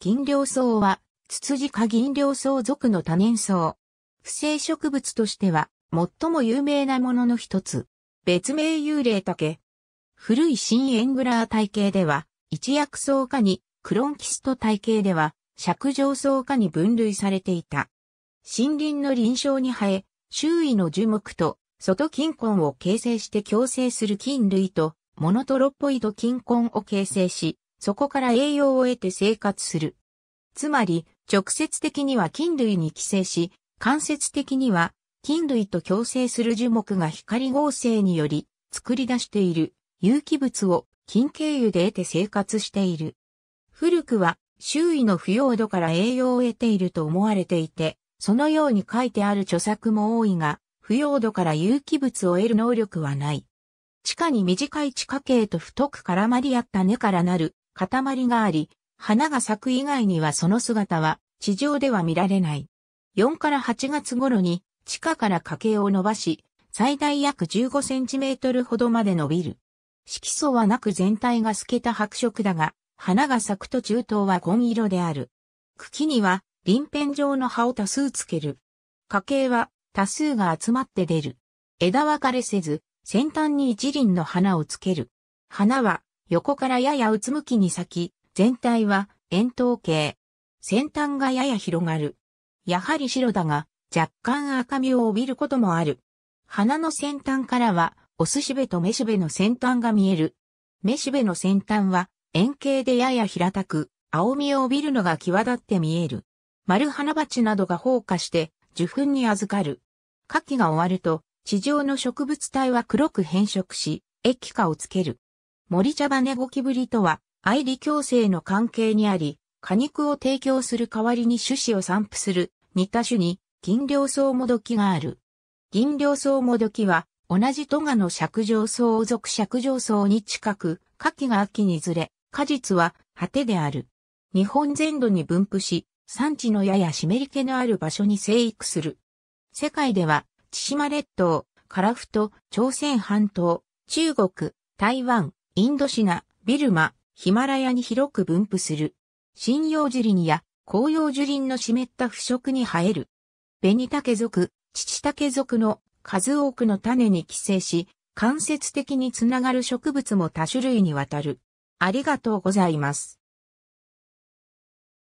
銀梁草は、ツツジ科銀梁草属の多年草。不正植物としては、最も有名なものの一つ。別名幽霊竹。古い新エングラー体系では、一薬草科に、クロンキスト体系では、尺状草科に分類されていた。森林の臨床に生え、周囲の樹木と、外金根を形成して共生する菌類と、モノトロポイド金根を形成し、そこから栄養を得て生活する。つまり、直接的には菌類に寄生し、間接的には菌類と共生する樹木が光合成により作り出している有機物を菌経由で得て生活している。古くは周囲の腐葉土から栄養を得ていると思われていて、そのように書いてある著作も多いが、腐葉土から有機物を得る能力はない。地下に短い地下茎と太く絡まり合った根からなる塊があり、花が咲く以外にはその姿は地上では見られない。4から8月頃に地下から崖を伸ばし、最大約15センチメートルほどまで伸びる。色素はなく全体が透けた白色だが、花が咲くと中東は紺色である。茎には鱗片状の葉を多数つける。花茎は多数が集まって出る。枝分かれせず、先端に一輪の花をつける。花は横からややうつむきに咲き、全体は円筒形。先端がやや広がる。やはり白だが、若干赤みを帯びることもある。花の先端からは、おすしべとめしべの先端が見える。めしべの先端は、円形でやや平たく、青みを帯びるのが際立って見える。丸花鉢などが放火して、受粉に預かる。夏季が終わると、地上の植物体は黒く変色し、液化をつける。森茶羽ゴキブリとは、愛理共生の関係にあり、果肉を提供する代わりに種子を散布する、似た種に、銀両草もどきがある。銀両草もどきは、同じトガの尺上草を属尺上草に近く、夏季が秋にずれ、果実は果てである。日本全土に分布し、産地のやや湿り気のある場所に生育する。世界では、千島列島、樺太、朝鮮半島、中国、台湾、インドシナ、ビルマ、ヒマラヤに広く分布する。針葉樹林や紅葉樹林の湿った腐食に生える。ベニタケ属、チチタケ属の数多くの種に寄生し、間接的につながる植物も多種類にわたる。ありがとうございます。